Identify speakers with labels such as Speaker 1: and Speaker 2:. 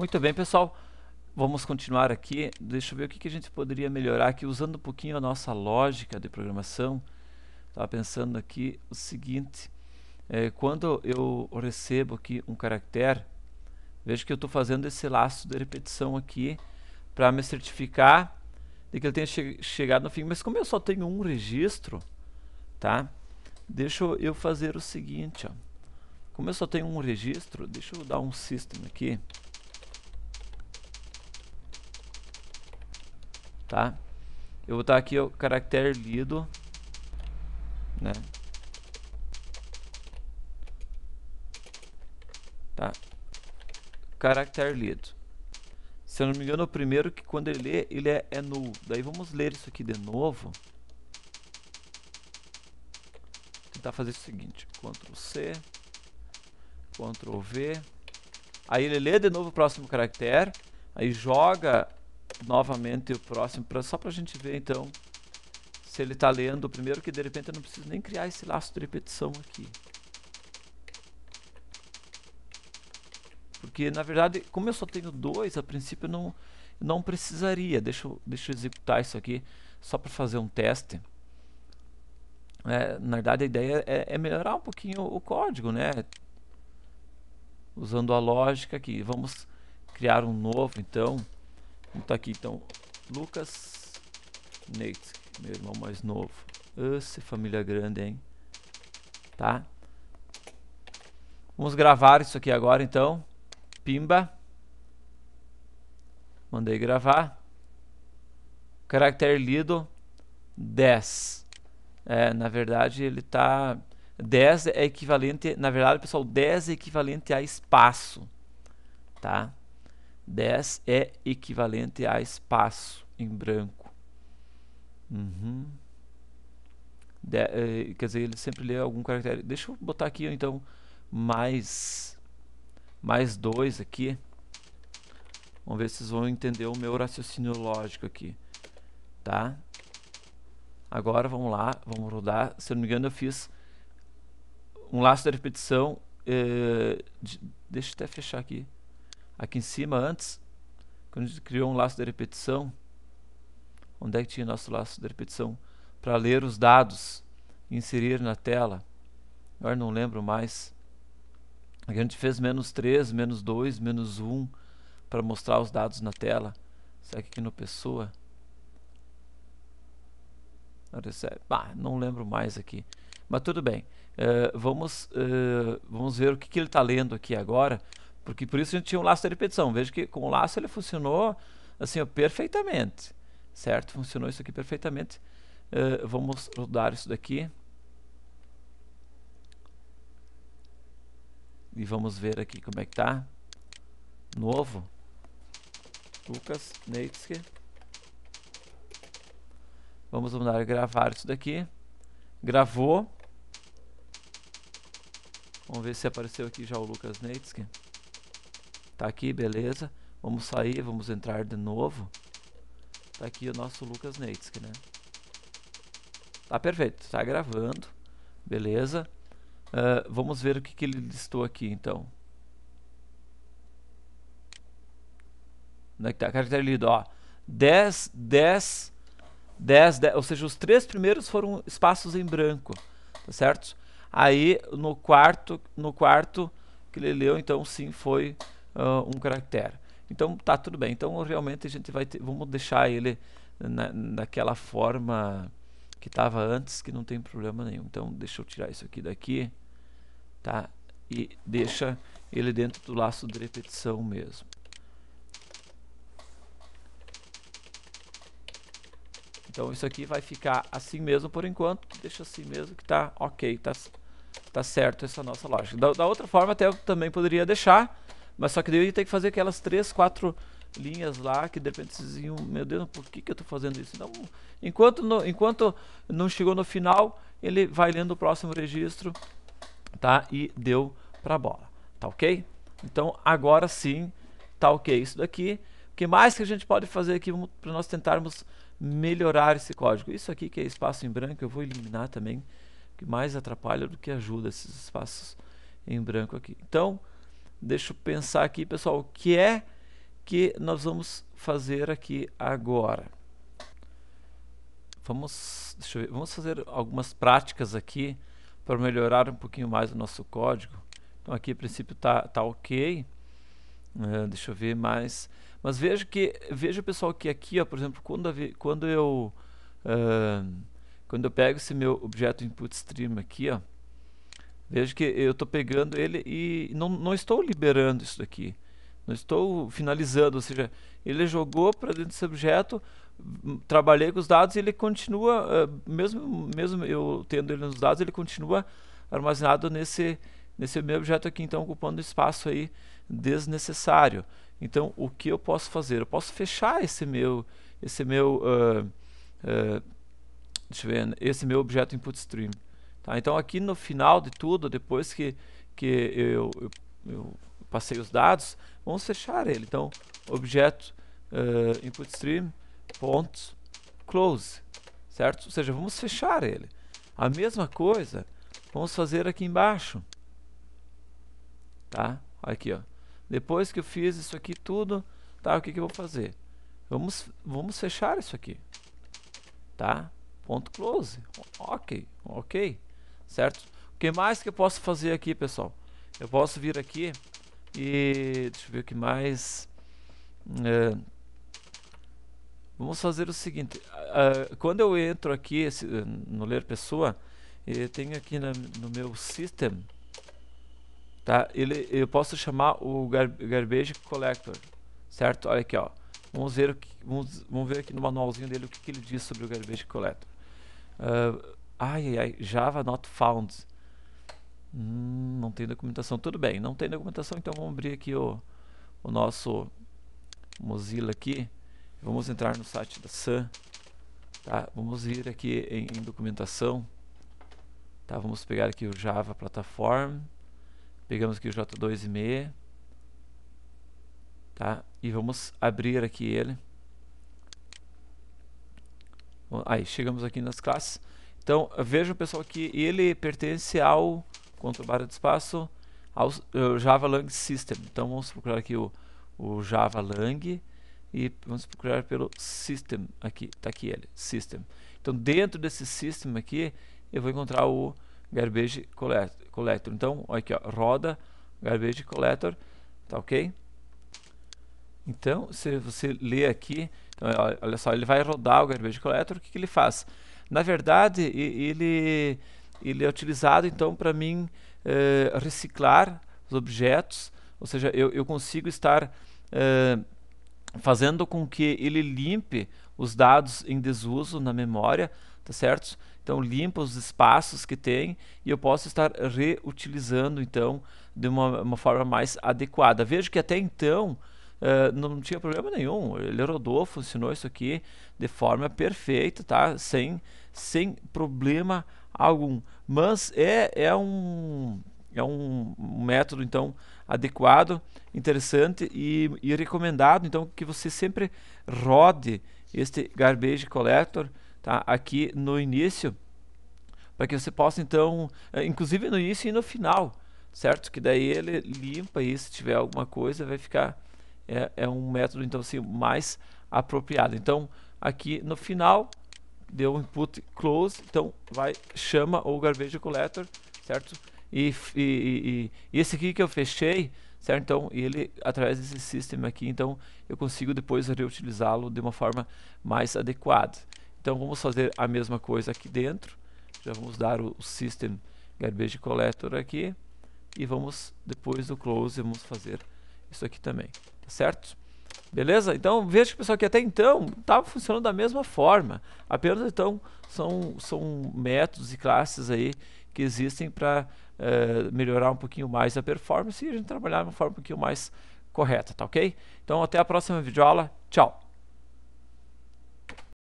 Speaker 1: Muito bem, pessoal. Vamos continuar aqui. Deixa eu ver o que, que a gente poderia melhorar aqui, usando um pouquinho a nossa lógica de programação. Estava pensando aqui o seguinte. É, quando eu recebo aqui um caractere, vejo que eu estou fazendo esse laço de repetição aqui para me certificar de que ele tenha che chegado no fim. Mas como eu só tenho um registro, tá? Deixa eu fazer o seguinte, ó. Como eu só tenho um registro, deixa eu dar um system aqui. tá? Eu vou estar aqui o caractere lido, né? Tá? Caractere lido. Se eu não me engano, o primeiro que quando ele lê, ele é, é null. Daí vamos ler isso aqui de novo. Vou tentar fazer o seguinte, Ctrl C, Ctrl V. Aí ele lê de novo o próximo caractere, aí joga novamente o próximo, pra, só para a gente ver então se ele está lendo o primeiro, que de repente eu não preciso nem criar esse laço de repetição aqui. Porque, na verdade, como eu só tenho dois, a princípio eu não, não precisaria. Deixa eu, deixa eu executar isso aqui só para fazer um teste. É, na verdade, a ideia é, é melhorar um pouquinho o, o código, né? Usando a lógica aqui. Vamos criar um novo, então. Vamos tá aqui então. Lucas Nate, meu irmão mais novo. Essa é família grande, hein? Tá? Vamos gravar isso aqui agora então. Pimba. Mandei gravar. Caractere lido 10. É, na verdade, ele tá 10 é equivalente, na verdade, pessoal, 10 é equivalente a espaço, tá? 10 é equivalente a espaço em branco. Uhum. De, eh, quer dizer, ele sempre lê algum caractere. Deixa eu botar aqui então mais mais 2 aqui. Vamos ver se vocês vão entender o meu raciocínio lógico aqui. Tá? Agora vamos lá, vamos rodar. Se eu não me engano, eu fiz um laço de repetição. Eh, de, deixa eu até fechar aqui aqui em cima antes, quando a gente criou um laço de repetição, onde é que tinha nosso laço de repetição? Para ler os dados e inserir na tela. Agora não lembro mais. Aqui a gente fez menos 3, menos 2, menos 1 para mostrar os dados na tela. Será que aqui no Pessoa? Não recebe. não lembro mais aqui. Mas tudo bem. Uh, vamos, uh, vamos ver o que, que ele está lendo aqui agora. Porque por isso a gente tinha um laço de repetição. Veja que com o laço ele funcionou assim ó, perfeitamente. Certo? Funcionou isso aqui perfeitamente. Uh, vamos rodar isso daqui. E vamos ver aqui como é que tá. Novo. Lucas Neitzke. Vamos mandar gravar isso daqui. Gravou. Vamos ver se apareceu aqui já o Lucas Neitzke. Tá aqui, beleza. Vamos sair, vamos entrar de novo. Tá aqui o nosso Lucas Neitzke, né? Tá perfeito, tá gravando. Beleza. Uh, vamos ver o que, que ele listou aqui, então. Onde é que tá? A caractere é lido, ó. 10, 10, 10, 10, ou seja, os três primeiros foram espaços em branco, tá certo? Aí, no quarto, no quarto que ele leu, então, sim, foi uh, um caractere. Então tá tudo bem. Então realmente a gente vai ter, vamos deixar ele na, naquela forma que estava antes, que não tem problema nenhum. Então deixa eu tirar isso aqui daqui, tá? E deixa ele dentro do laço de repetição mesmo. Então isso aqui vai ficar assim mesmo por enquanto, deixa assim mesmo que tá ok, tá, tá certo essa nossa lógica. Da, da outra forma até eu também poderia deixar, mas só que daí eu ia ter que fazer aquelas três, quatro linhas lá que de repente vocês iam, meu Deus, por que, que eu estou fazendo isso? Então, enquanto, no, enquanto não chegou no final, ele vai lendo o próximo registro, tá? E deu para a bola, tá ok? Então agora sim, tá ok isso daqui. O que mais que a gente pode fazer aqui para nós tentarmos melhorar esse código? Isso aqui que é espaço em branco, eu vou eliminar também, que mais atrapalha do que ajuda esses espaços em branco aqui. Então, Deixa eu pensar aqui, pessoal, o que é que nós vamos fazer aqui agora? Vamos, ver, vamos fazer algumas práticas aqui para melhorar um pouquinho mais o nosso código. Então aqui, a princípio, tá, tá ok. Uh, deixa eu ver mais. Mas veja que veja pessoal que aqui, ó, por exemplo, quando, quando eu uh, quando eu pego esse meu objeto input stream aqui, ó, Veja que eu estou pegando ele e não, não estou liberando isso daqui. Não estou finalizando, ou seja, ele jogou para dentro desse objeto, trabalhei com os dados e ele continua, ah, mesmo, mesmo eu tendo ele nos dados, ele continua armazenado nesse, nesse meu objeto aqui, então ocupando espaço aí desnecessário. Então, o que eu posso fazer? Eu posso fechar esse meu, esse meu, uh, uh, deixa eu ver, esse meu objeto input stream. Tá? Então aqui no final de tudo, depois que, que eu, eu, eu passei os dados, vamos fechar ele. Então objeto uh, input stream close, certo? Ou seja, vamos fechar ele. A mesma coisa vamos fazer aqui embaixo, tá? Aqui, ó. Depois que eu fiz isso aqui tudo, tá? O que que eu vou fazer? Vamos, vamos fechar isso aqui, tá? Ponto close, ok, ok certo? O que mais que eu posso fazer aqui, pessoal? Eu posso vir aqui e deixa eu ver o que mais. É, vamos fazer o seguinte: uh, quando eu entro aqui esse, eh, no ler pessoa, eu tenho aqui na, no meu system, tá? Ele, eu posso chamar o gar, garbage collector, certo? Olha aqui, ó. Vamos ver, que, vamos, vamos ver aqui no manualzinho dele o que, que, ele diz sobre o garbage collector. Uh, Ai, ai, ai, Java not found. Hum, não tem documentação. Tudo bem, não tem documentação, então vamos abrir aqui o, o nosso Mozilla aqui. Vamos entrar no site da Sun. Tá? Vamos ir aqui em, em documentação. Tá? Vamos pegar aqui o Java Platform. Pegamos aqui o J2ME. Tá? E vamos abrir aqui ele. Aí, chegamos aqui nas classes. Então, vejam pessoal que ele pertence ao controlador de espaço ao eh, Java Lang System. Então vamos procurar aqui o, o Java Lang e vamos procurar pelo System aqui, Está aqui ele, System. Então dentro desse System aqui eu vou encontrar o Garbage Collector. Então aqui ó, roda Garbage Collector, tá ok? Então se você ler aqui, então, olha só, ele vai rodar o Garbage Collector, o que, que ele faz? Na verdade, ele, ele é utilizado então para mim eh, reciclar os objetos, ou seja, eu, eu consigo estar eh, fazendo com que ele limpe os dados em desuso na memória, tá certo? Então limpa os espaços que tem e eu posso estar reutilizando então de uma, uma forma mais adequada. Vejo que até então Uh, não tinha problema nenhum. Ele rodou, funcionou isso aqui de forma perfeita, tá? Sem sem problema algum. Mas é, é, um, é um método, então, adequado, interessante e, e recomendado, então, que você sempre rode este Garbage Collector tá, aqui no início, para que você possa, então, eh, inclusive no início e no final, certo? Que daí ele limpa e se tiver alguma coisa vai ficar... É, é um método, então, assim, mais apropriado. Então, aqui no final, deu input close, então vai chama o garbage collector, certo? E, e, e, e, esse aqui que eu fechei, certo? Então ele através desse sistema aqui, então eu consigo depois reutilizá-lo de uma forma mais adequada. Então vamos fazer a mesma coisa aqui dentro. Já vamos dar o, o system garbage collector aqui e vamos depois do close vamos fazer isso aqui também, tá certo? Beleza? Então veja pessoal que até então estava tá funcionando da mesma forma. Apenas então são, são métodos e classes aí que existem para uh, eh, melhorar um pouquinho mais a performance e a gente trabalhar de uma forma um pouquinho mais correta, tá ok? Então até a próxima videoaula. Tchau!